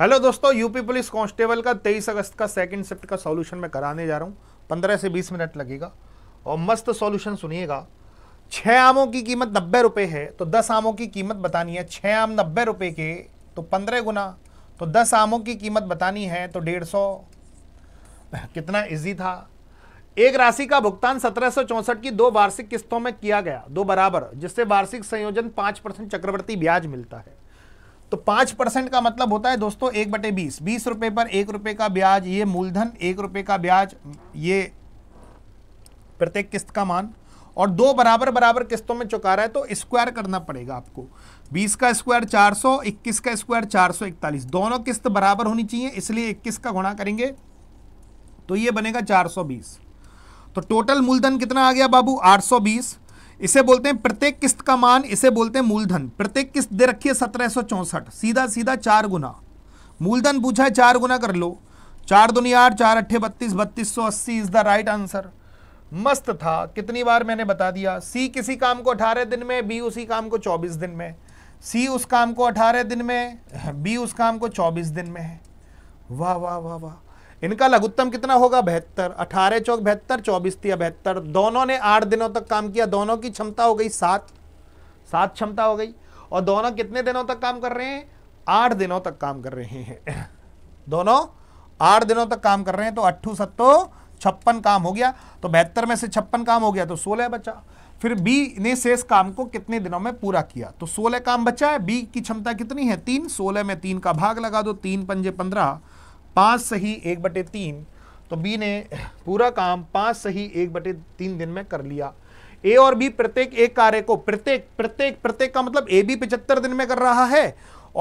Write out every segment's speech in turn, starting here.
hello दोस्तों UP police constable का 23 अगस्त का सेकंड शिफ्ट का सॉल्यूशन मैं कराने जा रहा हूँ 15 से 20 मिनट लगेगा और मस्त सॉल्यूशन सुनिएगा छः आमों की कीमत नब्बे रुपये है तो दस आमों की कीमत बतानी है छः आम नब्बे रुपये के तो पंद्रह गुना तो दस आमों की कीमत बतानी है तो डेढ़ सौ कितना ईजी था एक राशि का भुगतान सत्रह की दो वार्षिक किस्तों में किया गया दो बराबर जिससे वार्षिक संयोजन पाँच चक्रवर्ती ब्याज मिलता है तो पांच परसेंट का मतलब होता है दोस्तों एक बटे बीस बीस रुपए पर एक रुपए का ब्याज ये मूलधन एक रुपए का ब्याज ये प्रत्येक किस्त का मान और दो बराबर बराबर किस्तों में चुका रहा है तो स्क्वायर करना पड़ेगा आपको 20 का स्क्वायर 400 21 का स्क्वायर 441 दोनों किस्त बराबर होनी चाहिए इसलिए 21 का गुणा करेंगे तो ये बनेगा 420 तो टोटल मूलधन कितना आ गया बाबू 820 इसे बोलते हैं प्रत्येक किस्त का मान इसे बोलते हैं मूलधन प्रत्येक किस्त दे रखी है सत्रह सीधा सीधा चार गुना मूलधन पूछा है चार गुना कर लो चार दुनिया आठ चार अट्ठे बत्तीस बत्तीस सौ अस्सी इज द राइट आंसर मस्त था कितनी बार मैंने बता दिया सी किसी काम को अठारह दिन में बी उसी काम को चौबीस दिन में सी उस काम को अठारह दिन में बी उस काम को चौबीस दिन में है वाह वाह वाह वाह इनका लघुत्तम कितना होगा बहत्तर अठारह चौक बहत्तर चौबीस तिया बहत्तर दोनों ने आठ दिनों तक काम किया दोनों की क्षमता हो गई सात सात क्षमता हो गई और दोनों कितने दिनों तक काम कर रहे हैं आठ दिनों तक काम कर रहे हैं दोनों आठ दिनों तक काम कर रहे हैं तो अट्ठू सत्तो छप्पन काम हो गया तो बहत्तर में से छप्पन काम हो गया तो सोलह बचा फिर बी ने शेष काम को कितने दिनों में पूरा किया तो सोलह काम बचा है बी की क्षमता कितनी है तीन सोलह में तीन का भाग लगा दो तीन पंजे पंद्रह पाँच सही एक बटे तीन तो बी ने पूरा काम पाँच सही एक बटे तीन दिन में कर लिया ए और बी प्रत्येक एक कार्य को प्रत्येक प्रत्येक प्रत्येक का मतलब ए बी पिचहत्तर दिन में कर रहा है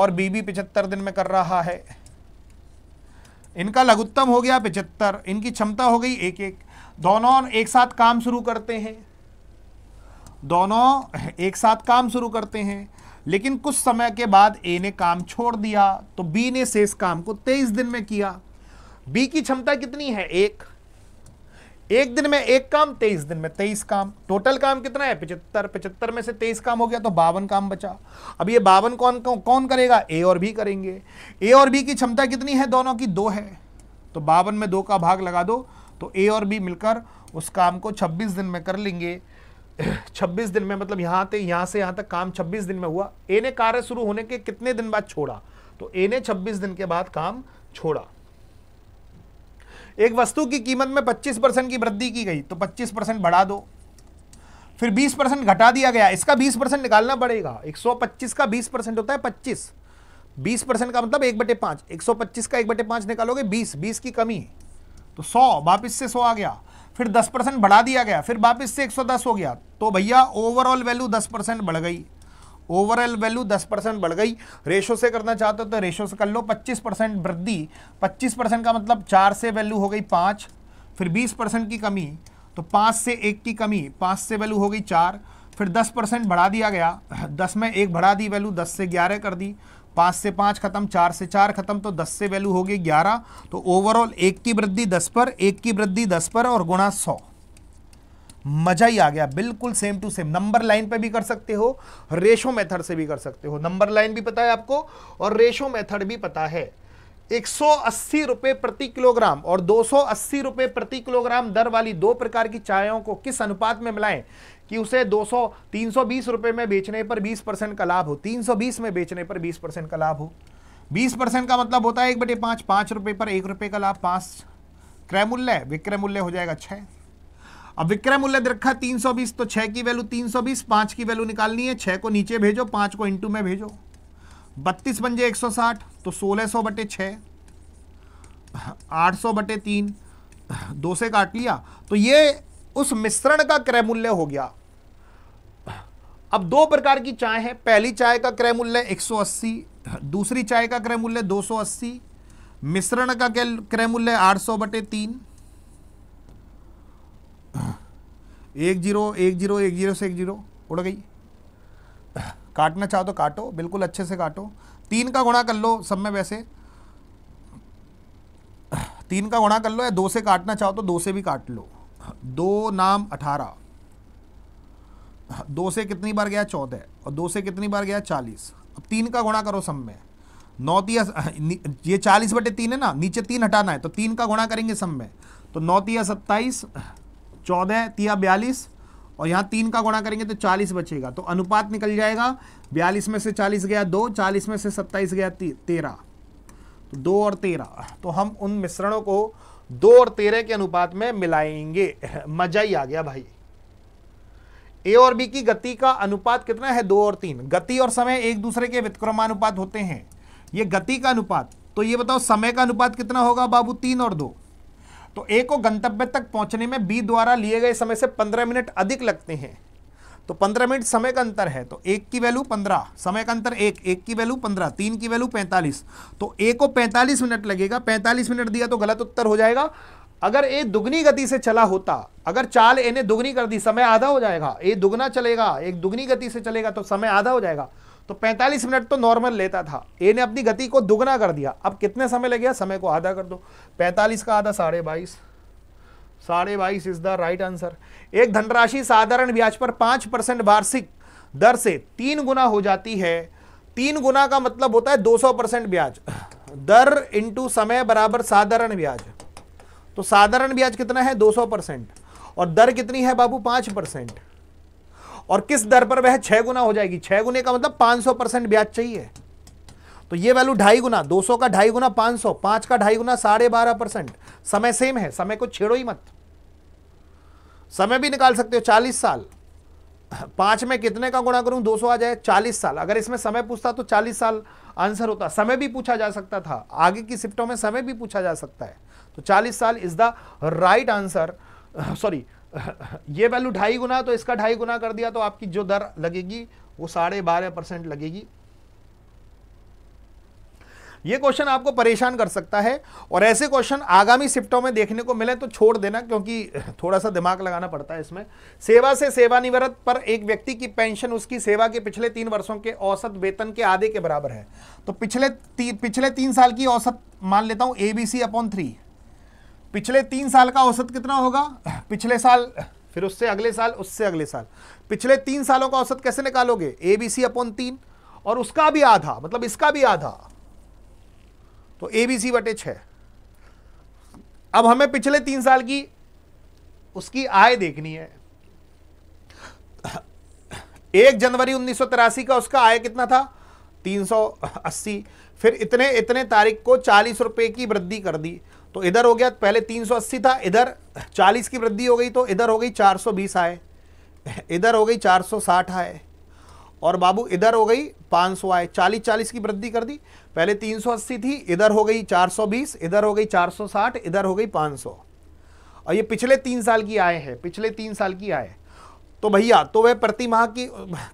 और बी बी पिचहत्तर दिन में कर रहा है इनका लघुत्तम हो गया पिचहत्तर इनकी क्षमता हो गई एक एक दोनों एक साथ काम शुरू करते हैं दोनों एक साथ काम शुरू करते हैं लेकिन कुछ समय के बाद ए ने काम छोड़ दिया तो बी ने शेष काम को तेईस दिन में किया बी की क्षमता कितनी है एक एक दिन में एक काम तेईस दिन में तेईस काम टोटल काम कितना है पिछहत्तर पिछहत्तर में से तेईस काम हो गया तो बावन काम बचा अब ये बावन कौन कौन करेगा ए और बी करेंगे ए और बी की क्षमता कितनी है दोनों की दो है तो बावन में दो का भाग लगा दो तो ए और बी मिलकर उस काम को छब्बीस दिन में कर लेंगे 26 दिन में मतलब यहां थे यहां से यहां तक काम 26 दिन में हुआ ए ने कार्य शुरू होने के कितने दिन बाद छोड़ा तो ए ने 26 दिन के बाद काम छोड़ा एक वस्तु की कीमत में 25 परसेंट की वृद्धि की गई तो 25 परसेंट बढ़ा दो फिर 20 परसेंट घटा दिया गया इसका 20 परसेंट निकालना पड़ेगा 125 का 20 परसेंट होता है 25 20 का मतलब एक बटे पांच का एक बटे निकालोगे बीस बीस की कमी तो सौ वापिस से सौ आ गया फिर 10 परसेंट बढ़ा दिया गया फिर वापस से 110 हो गया तो भैया ओवरऑल वैल्यू 10 परसेंट बढ़ गई ओवरऑल वैल्यू 10 परसेंट बढ़ गई रेशो से करना चाहते हो तो रेशो से कर लो 25 परसेंट वृद्धि 25 परसेंट का मतलब चार से वैल्यू हो गई पाँच फिर बीस परसेंट की कमी तो पाँच से एक की कमी पाँच से वैल्यू हो गई चार फिर दस परसेंट बढ़ा दिया गया दस में एक बढ़ा दी वैल्यू दस से ग्यारह कर दी पाँच से पाँच खत्म चार से चार खत्म तो दस से वैल्यू होगी ग्यारह तो ओवरऑल एक की वृद्धि दस पर एक की वृद्धि दस पर और गुणा सौ मजा ही आ गया बिल्कुल same to same number line पे भी कर सकते हो रेशो मेथड से भी कर सकते हो नंबर लाइन भी पता है आपको और रेशो मेथड भी पता है एक रुपए प्रति किलोग्राम और दो सौ प्रति किलोग्राम दर वाली दो प्रकार की चायों को किस अनुपात में मिलाएं कि उसे 200 320 रुपए में बेचने पर 20 परसेंट का लाभ हो 320 में बेचने पर 20 परसेंट का लाभ हो 20 परसेंट का मतलब होता है एक बटे पाँच पाँच रुपये पर एक रुपये का लाभ पाँच क्रय मूल्य विक्रय मूल्य हो जाएगा छः अब विक्रय मूल्य दे रखा तीन सौ बीस तो छः की वैल्यू तीन सौ बीस की वैल्यू निकालनी है छः को नीचे भेजो पाँच को इंटू में भेजो बत्तीस बन जाए एक सौ साठ तो सोलह सौ बटे छः आठ सौ बटे तीन दो से काट लिया तो ये उस मिश्रण का क्रय मूल्य हो गया अब दो प्रकार की चाय है पहली चाय का क्रय मूल्य 180 दूसरी चाय का क्रय मूल्य 280 मिश्रण का क्रय मूल्य 800 बटे तीन एक जीरो एक जीरो एक जीरो से एक जीरो उड़ गई काटना चाहो तो काटो बिल्कुल अच्छे से काटो तीन का गुणा कर लो सब में वैसे तीन का गुणा कर लो या दो से काटना चाहो तो दो से भी काट लो दो नाम अठारह दो से कितनी बार गया चौदह और दो से कितनी बार गया चालीस अब तीन का गुणा करो सम में नौतिया ये चालीस बटे तीन है ना नीचे तीन हटाना है तो तीन का गुणा करेंगे सम में तो नौतिया सत्ताईस चौदह तिया बयालीस और यहाँ तीन का गुणा करेंगे तो चालीस बचेगा तो अनुपात निकल जाएगा बयालीस में से चालीस गया दो चालीस में से सत्ताईस गया तेरह तो दो और तेरह तो हम उन मिश्रणों को दो और तेरह के अनुपात में मिलाएंगे मजा ही आ गया भाई ए और बी की गति का अनुपात कितना है दो और तीन गति और समय एक दूसरे के विक्रमानुपात होते हैं ये गति का अनुपात तो ये बताओ समय का अनुपात कितना होगा बाबू तीन और दो तो ए को गंतव्य तक पहुंचने में बी द्वारा लिए गए समय से पंद्रह मिनट अधिक लगते हैं तो पंद्रह मिनट समय का अंतर है तो एक की वैल्यू पंद्रह समय का अंतर एक एक की वैल्यू पंद्रह तीन की वैल्यू पैंतालीस तो ए को पैंतालीस मिनट लगेगा पैंतालीस मिनट दिया तो गलत उत्तर हो जाएगा अगर ए दुगनी गति से चला होता अगर चाल ए ने दुगनी कर दी समय आधा हो जाएगा ए दुगना चलेगा एक दुगनी गति से चलेगा तो समय आधा हो जाएगा तो 45 मिनट तो नॉर्मल लेता था ए ने अपनी गति को दुगना कर दिया अब कितने समय लग गया समय को आधा कर दो 45 का आधा साढ़े बाईस साढ़े बाईस इज द राइट आंसर एक धनराशि साधारण ब्याज पर पांच परसेंट वार्षिक दर से तीन गुना हो जाती है तीन गुना का मतलब होता है 200 परसेंट ब्याज दर इंटू समय बराबर साधारण ब्याज तो साधारण ब्याज कितना है 200 परसेंट और दर कितनी है बाबू पांच परसेंट और किस दर पर वह छह गुना हो जाएगी छह गुने का मतलब 500 परसेंट ब्याज चाहिए तो ये वैल्यू ढाई गुना 200 का ढाई गुना 500 पांच का ढाई गुना साढ़े बारह परसेंट समय सेम है समय को छेड़ो ही मत समय भी निकाल सकते हो चालीस साल पांच में कितने का गुणा करूं 200 आ जाए 40 साल अगर इसमें समय पूछता तो 40 साल आंसर होता समय भी पूछा जा सकता था आगे की शिफ्टों में समय भी पूछा जा सकता है तो 40 साल is the right answer sorry ये वैल्यू ढाई गुना तो इसका ढाई गुना कर दिया तो आपकी जो दर लगेगी वो साढ़े बारह परसेंट लगेगी ये क्वेश्चन आपको परेशान कर सकता है और ऐसे क्वेश्चन आगामी शिफ्टों में देखने को मिले तो छोड़ देना क्योंकि थोड़ा सा दिमाग लगाना पड़ता है इसमें सेवा से सेवानिवृत्त पर एक व्यक्ति की पेंशन उसकी सेवा के पिछले तीन वर्षों के औसत वेतन के आधे के बराबर है तो पिछले ती, पिछले तीन साल की औसत मान लेता हूं एबीसी अपॉन थ्री पिछले तीन साल का औसत कितना होगा पिछले साल फिर उससे अगले साल उससे अगले साल पिछले तीन सालों का औसत कैसे निकालोगे ए बी सी अपॉन तीन और उसका भी आधा मतलब इसका भी आधा तो ए बी सी बटे छ अब हमें पिछले तीन साल की उसकी आय देखनी है एक जनवरी उन्नीस का उसका आय कितना था 380 फिर इतने इतने तारीख को चालीस रुपए की वृद्धि कर दी तो इधर हो गया पहले 380 था इधर 40 की वृद्धि हो गई तो इधर हो गई 420 आए इधर हो गई 460 आए और बाबू इधर हो गई 500 आए 40 40 की वृद्धि कर दी पहले 380 थी इधर हो गई 420 इधर हो गई 460 इधर हो गई 500 और ये पिछले तीन साल की आए हैं पिछले तीन साल की आए तो भैया तो वह प्रति माह की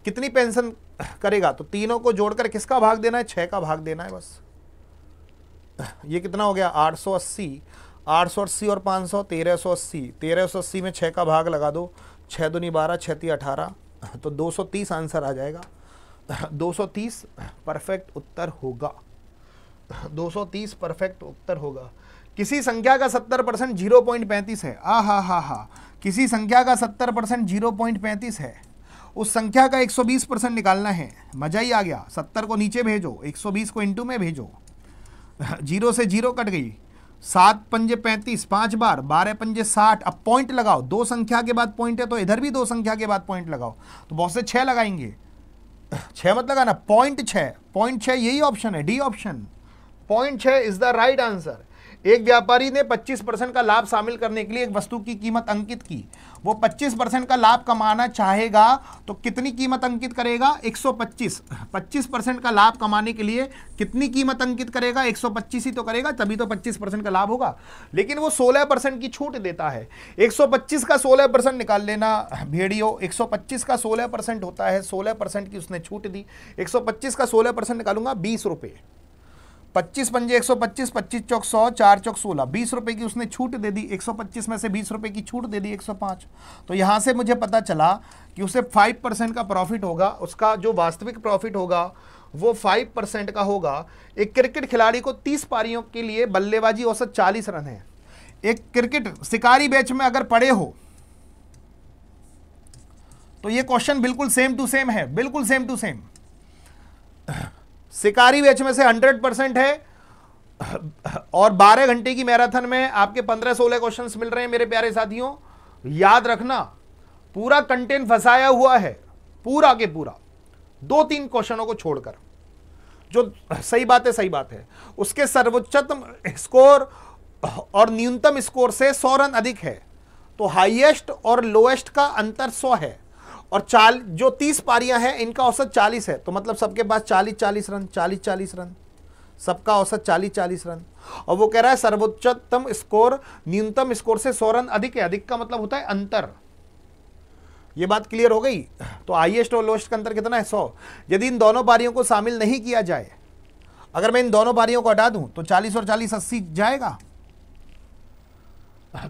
कितनी पेंशन करेगा तो तीनों को जोड़कर किसका भाग देना है छः का भाग देना है बस ये कितना हो गया आठ सौ अस्सी आठ सौ अस्सी और पाँच सौ तेरह सौ अस्सी तेरह सौ अस्सी में छः का भाग लगा दो छः दुनी बारह छती अठारह तो दो सौ तीस आंसर आ जाएगा दो सौ तीस परफेक्ट उत्तर होगा दो सौ तीस परफेक्ट उत्तर होगा किसी संख्या का सत्तर परसेंट जीरो पॉइंट पैंतीस है आ हा हा हा किसी संख्या का सत्तर परसेंट जीरो पॉइंट पैंतीस है उस संख्या का एक सौ बीस परसेंट निकालना है मज़ा ही आ गया सत्तर को नीचे भेजो एक सौ बीस को इंटू में भेजो जीरो से जीरो कट गई सात पंजे पैंतीस पांच बार बारह पंजे साठ अब पॉइंट लगाओ दो संख्या के बाद पॉइंट है तो इधर भी दो संख्या के बाद पॉइंट लगाओ तो बहुत से छः लगाएंगे छह मत लगाना पॉइंट छ पॉइंट छ यही ऑप्शन है डी ऑप्शन पॉइंट छः इज द राइट आंसर एक व्यापारी ने 25 परसेंट का लाभ शामिल करने के लिए एक वस्तु की कीमत अंकित की वो 25 परसेंट का लाभ कमाना चाहेगा तो कितनी कीमत अंकित करेगा 125 25 परसेंट का लाभ कमाने के लिए कितनी कीमत अंकित करेगा 125 ही तो करेगा तभी तो 25 परसेंट का लाभ होगा लेकिन वो 16 परसेंट की छूट देता है 125 का 16 परसेंट निकाल लेना भेड़ियो 125 का 16 परसेंट होता है 16 परसेंट की उसने छूट दी 125 का 16 परसेंट निकालूंगा बीस रुपये पच्चीस पंजे एक सौ पच्चीस पच्चीस चौक सौ चार चौक सोलह बीस रुपए की उसने छूट दे दी एक सौ पच्चीस में से बीस रुपए की छूट दे दी एक सौ पांच तो यहां से मुझे पता चला कि उसे फाइव परसेंट का प्रॉफिट होगा उसका जो वास्तविक प्रॉफिट होगा वो फाइव परसेंट का होगा एक क्रिकेट खिलाड़ी को तीस पारियों के लिए बल्लेबाजी औसत चालीस रन है एक क्रिकेट शिकारी बैच में अगर पड़े हो तो ये क्वेश्चन बिल्कुल सेम टू सेम है बिल्कुल सेम टू सेम शिकारी बैच में से 100 परसेंट है और 12 घंटे की मैराथन में आपके 15-16 क्वेश्चंस मिल रहे हैं मेरे प्यारे साथियों याद रखना पूरा कंटेंट फंसाया हुआ है पूरा के पूरा दो तीन क्वेश्चनों को छोड़कर जो सही बात है सही बात है उसके सर्वोच्चतम स्कोर और न्यूनतम स्कोर से सौ रन अधिक है तो हाईएस्ट और लोएस्ट का अंतर सौ है और चाल जो तीस पारियां हैं इनका औसत चालीस है तो मतलब सबके पास चालीस चालीस रन चालीस चालीस रन सबका औसत चालीस चालीस रन और वो कह रहा है सर्वोच्चतम स्कोर न्यूनतम स्कोर से सौ रन अधिक है अधिक का मतलब होता है अंतर ये बात क्लियर हो गई तो हाइएस्ट और लोएस्ट का अंतर कितना है सौ यदि इन दोनों पारियों को शामिल नहीं किया जाए अगर मैं इन दोनों पारियों को हटा दूं तो चालीस और चालीस अस्सी जाएगा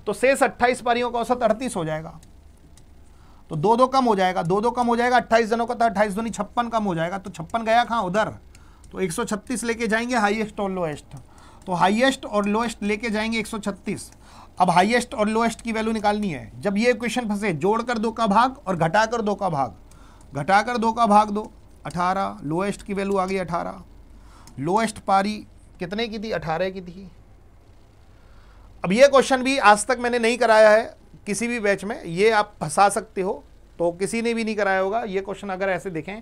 तो शेष अट्ठाईस पारियों का औसत अड़तीस हो जाएगा तो दो दो कम हो जाएगा दो दो कम हो जाएगा अट्ठाईस जनों का तो अट्ठाईस दोनों छप्पन कम हो जाएगा तो छप्पन गया कहाँ उधर तो 136 लेके जाएंगे हाईएस्ट और लोएस्ट तो हाईएस्ट और लोएस्ट लेके जाएंगे 136 अब हाईएस्ट और लोएस्ट की वैल्यू निकालनी है जब ये क्वेश्चन फंसे जोड़ कर दो का भाग और घटा कर दो का भाग घटा कर दो का भाग दो 18 लोएस्ट की वैल्यू आ गई 18 लोएस्ट पारी कितने की थी 18 की थी अब ये क्वेश्चन भी आज तक मैंने नहीं कराया है किसी भी बैच में ये आप फंसा सकते हो तो किसी ने भी नहीं कराया होगा ये क्वेश्चन अगर ऐसे देखें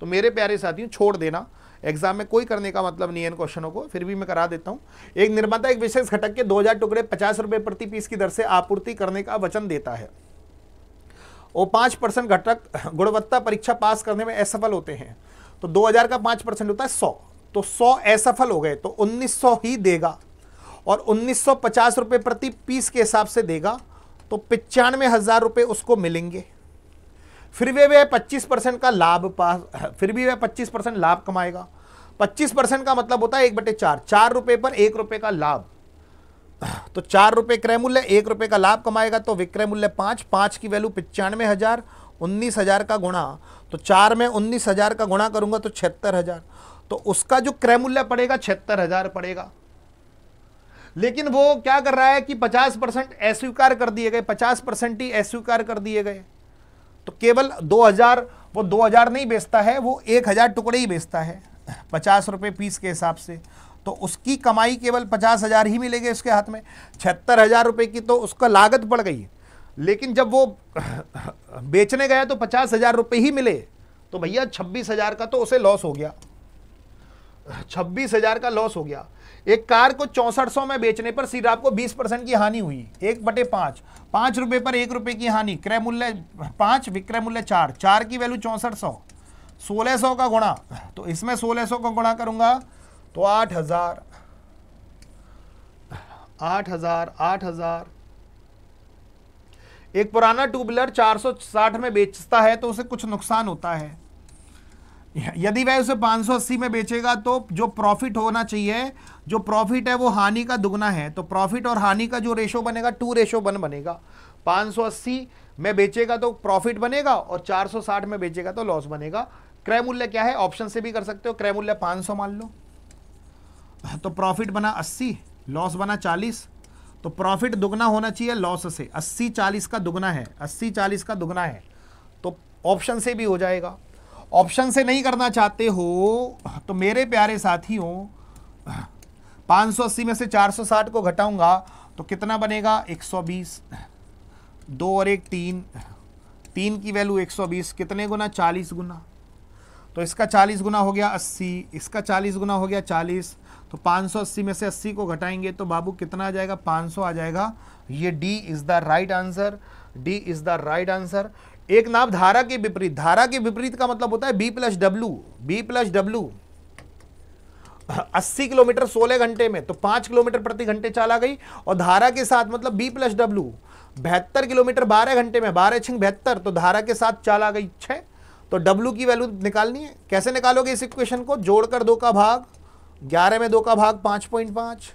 तो मेरे प्यारे साथियों छोड़ देना एग्जाम में कोई करने का मतलब नहीं है इन क्वेश्चनों को फिर भी मैं करा देता हूँ एक निर्माता एक विशेष घटक के 2000 टुकड़े पचास रुपये प्रति पीस की दर से आपूर्ति करने का वचन देता है वो पाँच परसेंट घटक गुणवत्ता परीक्षा पास करने में असफल होते हैं तो 2000 का पाँच परसेंट होता है सौ तो सौ असफल हो गए तो उन्नीस ही देगा और उन्नीस प्रति पीस के हिसाब से देगा तो पिचानवे हज़ार रुपये उसको मिलेंगे फिर भी वह पच्चीस परसेंट का लाभ पास फिर भी वह पच्चीस परसेंट लाभ कमाएगा पच्चीस परसेंट का मतलब होता है एक बटे चार चार रुपये पर एक रुपये का लाभ तो चार रुपये क्रय मूल्य एक रुपये का लाभ कमाएगा तो विक्रय मूल्य पाँच पाँच की वैल्यू पिचानवे हज़ार उन्नीस हज़ार का गुणा तो चार में उन्नीस हज़ार का गुणा करूँगा तो छिहत्तर हज़ार तो उसका जो क्रय मूल्य पड़ेगा छिहत्तर हज़ार पड़ेगा लेकिन वो क्या कर रहा है कि 50 परसेंट अस्वीकार कर दिए गए 50 परसेंट ही अस्वीकार कर दिए गए तो केवल 2000 वो 2000 नहीं बेचता है वो 1000 टुकड़े ही बेचता है पचास रुपये पीस के हिसाब से तो उसकी कमाई केवल पचास हज़ार ही मिलेगी उसके हाथ में छहत्तर हज़ार रुपये की तो उसका लागत बढ़ गई लेकिन जब वो बेचने गया तो पचास हज़ार रुपये ही मिले तो भैया छब्बीस हज़ार का तो उसे लॉस हो गया छब्बीस हज़ार का लॉस हो गया एक कार को सौ में बेचने पर सीधा आपको 20 परसेंट की हानि हुई एक बटे पांच पांच रुपए पर एक रुपए की हानि क्रय मूल्य पांच विक्रय मूल्य चार चार की वैल्यू चौसठ सौ सोलह सौ का गुणा तो इसमें सोलह सौ का गुणा करूंगा तो आठ हजार आठ हजार आठ हजार एक पुराना टू व्हीलर चार सौ साठ में बेचता है तो उसे कुछ नुकसान होता है यदि वह उसे 580 में बेचेगा तो जो प्रॉफिट होना चाहिए जो प्रॉफिट है वो हानि का दुगना है तो प्रॉफिट और हानि का जो रेशो बनेगा टू रेशो वन बनेगा 580 में बेचेगा तो प्रॉफिट बनेगा और 460 में बेचेगा तो लॉस बनेगा क्रय मूल्य क्या है ऑप्शन से भी कर सकते हो क्रय मूल्य 500 मान लो तो प्रॉफिट बना 80 लॉस बना 40 तो प्रॉफिट दुगना होना चाहिए लॉस से 80 40 का दुगना है 80 40 का दुगना है तो ऑप्शन से भी हो जाएगा ऑप्शन से नहीं करना चाहते हो तो मेरे प्यारे साथियों 580 में से 460 को घटाऊंगा तो कितना बनेगा 120 दो और एक तीन तीन की वैल्यू 120 कितने गुना 40 गुना तो इसका 40 गुना हो गया 80 इसका 40 गुना हो गया 40 तो 580 में से 80 को घटाएंगे तो बाबू कितना आ जाएगा 500 आ जाएगा ये D is the right answer D is the right answer एक नाम धारा के विपरीत धारा के विपरीत का मतलब होता है B plus W B plus W अस्सी किलोमीटर सोलह घंटे में तो पांच किलोमीटर प्रति घंटे चला गई और धारा के साथ मतलब बी प्लस डब्ल्यू बहत्तर किलोमीटर बारह घंटे में बारह छिंग बहत्तर तो धारा के साथ चला गई छ तो डब्ल्यू की वैल्यू निकालनी है कैसे निकालोगे इस इक्वेशन को जोड़कर दो का भाग ग्यारह में दो का भाग पांच पॉइंट पांच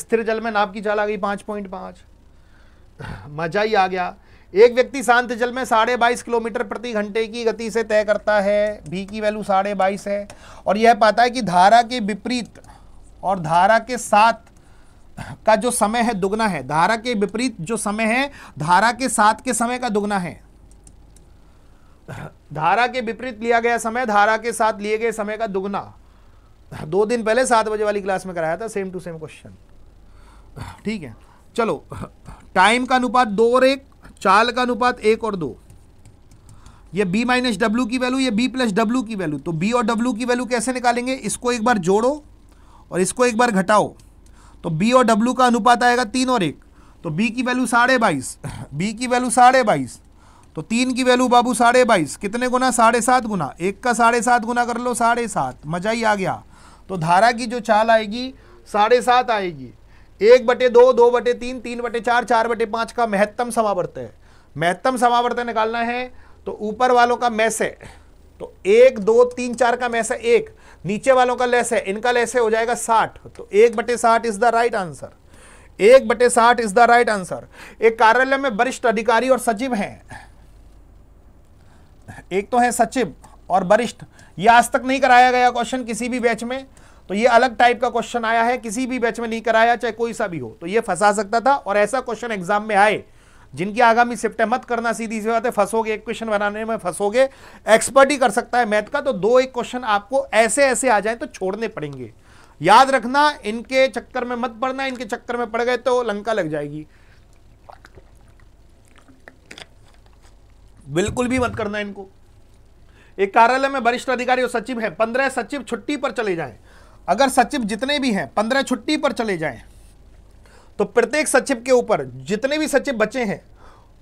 स्थिर जल में नाप की चाल आ गई पांच पॉइंट पांच मजा ही आ गया एक व्यक्ति शांत जल में साढ़े बाईस किलोमीटर प्रति घंटे की गति से तय करता है भी की वैल्यू साढ़े बाईस है और यह पाता है कि धारा के विपरीत और धारा के साथ का जो समय है दुगना है धारा के विपरीत जो समय है धारा के साथ के समय का दुगना है धारा के विपरीत लिया गया समय धारा के साथ लिए गए समय का दुगना दो दिन पहले सात बजे वाली क्लास में कराया था सेम टू सेम क्वेश्चन ठीक है चलो टाइम का अनुपात दो और एक चाल का अनुपात एक और दो ये b माइनस डब्ल्यू की वैल्यू ये b प्लस डब्ल्यू की वैल्यू तो b और w की वैल्यू कैसे निकालेंगे इसको एक बार जोड़ो और इसको एक बार घटाओ तो b और w का अनुपात आएगा तीन और एक तो b की वैल्यू साढ़े बाईस बी की वैल्यू साढ़े बाईस तो तीन की वैल्यू बाबू साढ़े बाईस कितने गुना साढ़े सात गुना एक का साढ़े सात गुना कर लो साढ़े सात मजा ही आ गया तो धारा की जो चाल आएगी साढ़े सात आएगी एक बटे दो दो बटे तीन तीन बटे चार चार बटे पांच का महत्तम समावर्त है महत्तम समावर्त निकालना है तो ऊपर वालों का मैस है तो एक दो तीन चार का मैस है एक नीचे वालों का लेस है इनका लेस है हो जाएगा साठ तो एक बटे साठ इज द राइट आंसर एक बटे साठ इज द राइट आंसर एक कार्यालय में वरिष्ठ अधिकारी और सचिव हैं एक तो है सचिव और वरिष्ठ यह आज तक नहीं कराया गया क्वेश्चन किसी भी बैच में तो ये अलग टाइप का क्वेश्चन आया है किसी भी बैच में नहीं कराया चाहे कोई सा भी हो तो ये फंसा सकता था और ऐसा क्वेश्चन एग्जाम में आए जिनकी आगामी सिफ्ट मत करना सीधी सी बात है फंसोगे एक क्वेश्चन बनाने में फंसोगे एक्सपर्ट ही कर सकता है मैथ का तो दो एक क्वेश्चन आपको ऐसे ऐसे आ जाए तो छोड़ने पड़ेंगे याद रखना इनके चक्कर में मत पड़ना इनके चक्कर में पड़ गए तो लंका लग जाएगी बिल्कुल भी मत करना इनको एक कार्यालय में वरिष्ठ अधिकारी और सचिव है पंद्रह सचिव छुट्टी पर चले जाएं अगर सचिव जितने भी हैं पंद्रह छुट्टी पर चले जाएं तो प्रत्येक सचिव के ऊपर जितने भी सचिव बचे हैं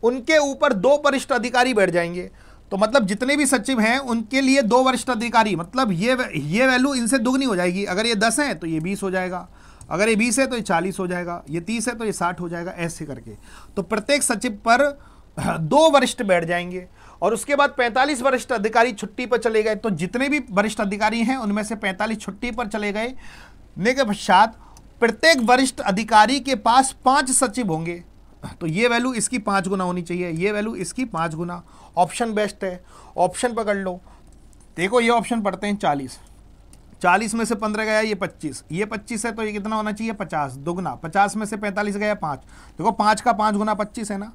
उनके ऊपर दो वरिष्ठ अधिकारी बैठ जाएंगे तो मतलब जितने भी सचिव हैं उनके लिए दो वरिष्ठ अधिकारी मतलब ये ये वैल्यू इनसे दुगनी हो जाएगी अगर ये दस हैं तो ये बीस हो जाएगा अगर ये बीस है तो ये चालीस हो जाएगा ये तीस है तो ये साठ हो जाएगा ऐसे करके तो प्रत्येक सचिव पर दो वरिष्ठ बैठ जाएंगे और उसके बाद 45 वरिष्ठ अधिकारी छुट्टी पर चले गए तो जितने भी वरिष्ठ अधिकारी हैं उनमें से 45 छुट्टी पर चले गए के पश्चात प्रत्येक वरिष्ठ अधिकारी के पास पांच सचिव होंगे तो ये वैल्यू इसकी पाँच गुना होनी चाहिए ये वैल्यू इसकी पांच गुना ऑप्शन बेस्ट है ऑप्शन पकड़ लो देखो ये ऑप्शन पढ़ते हैं चालीस चालीस में से पंद्रह गया ये पच्चीस ये पच्चीस है तो ये कितना होना चाहिए पचास दोगुना पचास में से पैंतालीस गया पाँच देखो पाँच का पाँच गुना पच्चीस है ना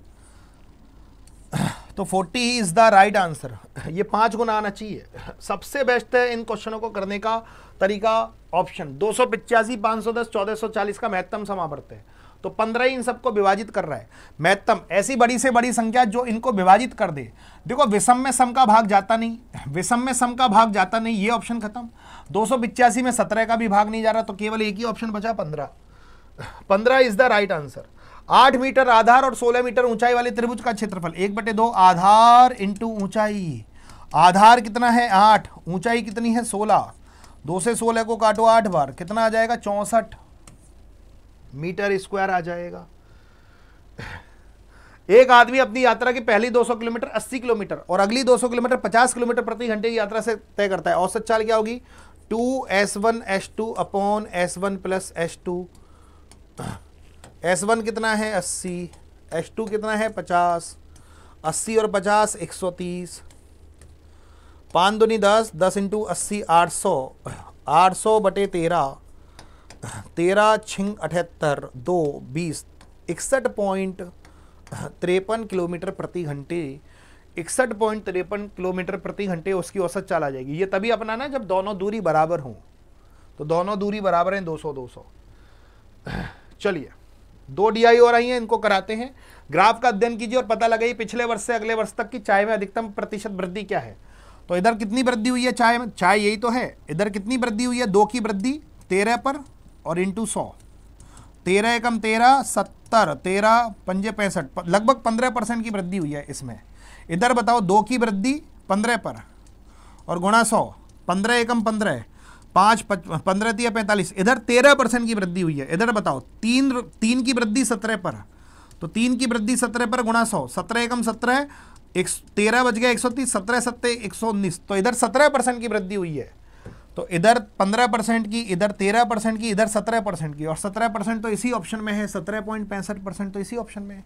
तो 40 इज द राइट आंसर ये पांच गुना आना चाहिए सबसे बेस्ट है इन क्वेश्चनों को करने का तरीका ऑप्शन दो सौ पिचासी पाँच सौ दस चौदह सौ चालीस का महत्तम समावर्त है तो पंद्रह ही इन सबको विभाजित कर रहा है महत्तम ऐसी बड़ी से बड़ी संख्या जो इनको विभाजित कर दे देखो विषम में सम का भाग जाता नहीं विषम में सम का भाग जाता नहीं ये ऑप्शन खत्म दो में सत्रह का भी भाग नहीं जा रहा तो केवल एक ही ऑप्शन बचा पंद्रह पंद्रह इज द राइट आंसर आठ मीटर आधार और सोलह मीटर ऊंचाई वाले त्रिभुज का क्षेत्रफल एक बटे दो आधार इंटू ऊंचाई आधार कितना है आठ ऊंचाई कितनी है सोलह दो से सोलह को काटो आठ बार कितना आ जाएगा चौसठ मीटर स्क्वायर आ जाएगा एक आदमी अपनी यात्रा की पहली 200 किलोमीटर 80 किलोमीटर और अगली 200 किलोमीटर 50 किलोमीटर प्रति घंटे की यात्रा से तय करता है औसत चाल क्या होगी two S one S two upon S one plus S two S one कितना है अस्सी एस टू कितना है पचास अस्सी और पचास एक सौ तीस पाँच दुनी दस दस इंटू अस्सी आठ सौ आठ सौ बटे तेरह तेरह छिंग अठहत्तर दो बीस इकसठ पॉइंट तिरपन किलोमीटर प्रति घंटे इकसठ पॉइंट तिरपन किलोमीटर प्रति घंटे उसकी औसत चाल आ जाएगी ये तभी अपना ना जब दोनों दूरी बराबर हों तो दोनों दूरी बराबर हैं 200 200 चलिए दो डीआई और आई हैं इनको कराते हैं ग्राफ का अध्ययन कीजिए और पता लगाइए पिछले वर्ष से अगले वर्ष तक की चाय में अधिकतम प्रतिशत वृद्धि क्या है तो इधर कितनी वृद्धि हुई है चाय में चाय यही तो है इधर कितनी वृद्धि हुई है दो की वृद्धि तेरह पर और इंटू सौ तेरह एकम तेरह सत्तर तेरह पंजे पैंसठ लगभग पंद्रह परसेंट की वृद्धि हुई है इसमें इधर बताओ दो की वृद्धि पंद्रह पर और गुणा सौ पंद्रह एकम पंद्रह पाँच पंद्रह दिया पैंतालीस इधर तेरह परसेंट की वृद्धि हुई है इधर बताओ तीन तीन की वृद्धि सत्रह पर तो तीन की वृद्धि सत्रह पर गुणा सौ सत्रह एकम सत्रह एक तेरह बज गया एक सौ तीस सत्रह सत्रह एक सौ उन्नीस तो इधर सत्रह परसेंट की वृद्धि हुई है तो इधर पंद्रह परसेंट की इधर तेरह परसेंट की इधर सत्रह परसेंट की और सत्रह परसेंट तो इसी ऑप्शन में है सत्रह पॉइंट पैंसठ परसेंट तो इसी ऑप्शन में है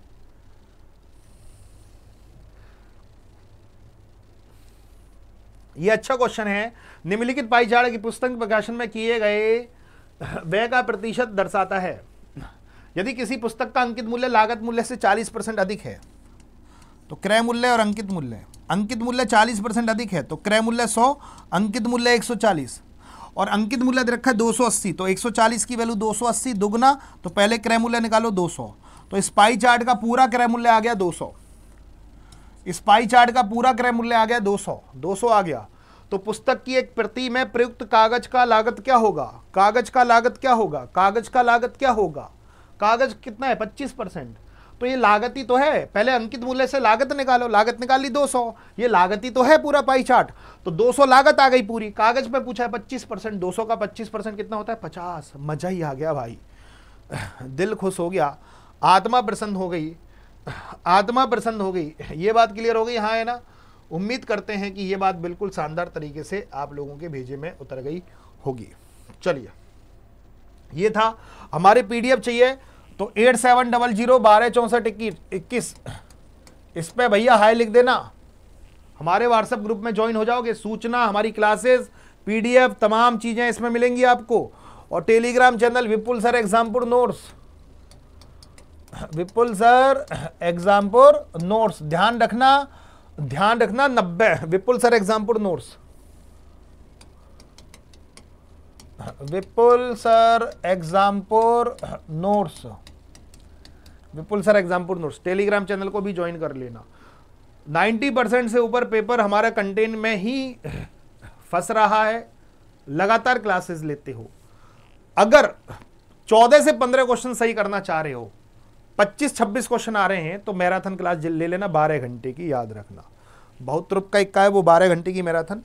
यह अच्छा क्वेश्चन है निम्नलिखित भाईचारा की पुस्तक प्रकाशन में किए गए व्यय का प्रतिशत दर्शाता है यदि किसी पुस्तक का अंकित मूल्य लागत मूल्य से 40 परसेंट अधिक है तो क्रय मूल्य और अंकित मूल्य अंकित मूल्य 40 परसेंट अधिक है तो क्रय मूल्य 100 अंकित मूल्य 140 और अंकित मूल्य दे रखा है 280 तो 140 की वैल्यू 280 दुगना तो पहले क्रय मूल्य निकालो 200 तो इस पाई चार्ट का पूरा क्रय मूल्य आ गया 200 इस पाई चार्ट का पूरा क्रय मूल्य आ गया 200 200 आ गया तो पुस्तक की एक प्रति में प्रयुक्त कागज का लागत क्या होगा कागज का लागत क्या होगा कागज का लागत क्या होगा कागज कितना है पच्चीस परसेंट तो ये लागत ही तो है पहले अंकित मूल्य से लागत निकालो लागत निकाली सौ ये लागत ही तो है पूरा पाई चार्ट तो 200 लागत आ गई पूरी कागज पे पूछा है 25 परसेंट दो का 25 परसेंट कितना होता है 50 मजा ही आ गया भाई दिल खुश हो गया आत्मा प्रसन्न हो गई आत्मा प्रसन्न हो गई ये बात क्लियर हो गई हाँ है ना उम्मीद करते हैं कि ये बात बिल्कुल शानदार तरीके से आप लोगों के भेजे में उतर गई होगी चलिए ये था हमारे पीडीएफ चाहिए तो एट सेवन डबल जीरो बारह चौंसठ इक्कीस इस पर भैया हाई लिख देना हमारे व्हाट्सएप ग्रुप में ज्वाइन हो जाओगे सूचना हमारी क्लासेस पीडीएफ तमाम चीज़ें इसमें मिलेंगी आपको और Telegram channel Vipul sir Exampur notes Vipul sir Exampur notes ध्यान रखना ध्यान रखना नब्बे Vipul sir Exampur notes Vipul sir Exampur notes Vipul sir Exampur notes Telegram channel को भी ज्वाइन कर लेना 90 परसेंट से ऊपर पेपर हमारा कंटेंट में ही फंस रहा है लगातार क्लासेस लेते हो अगर 14 से 15 क्वेश्चन सही करना चाह रहे हो 25-26 क्वेश्चन आ रहे हैं तो मैराथन क्लास ले लेना 12 घंटे की याद रखना बहुत रुप का इक्का है वो 12 घंटे की मैराथन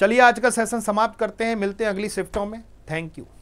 चलिए आज का सेशन समाप्त करते हैं मिलते हैं अगली शिफ्टों में थैंक यू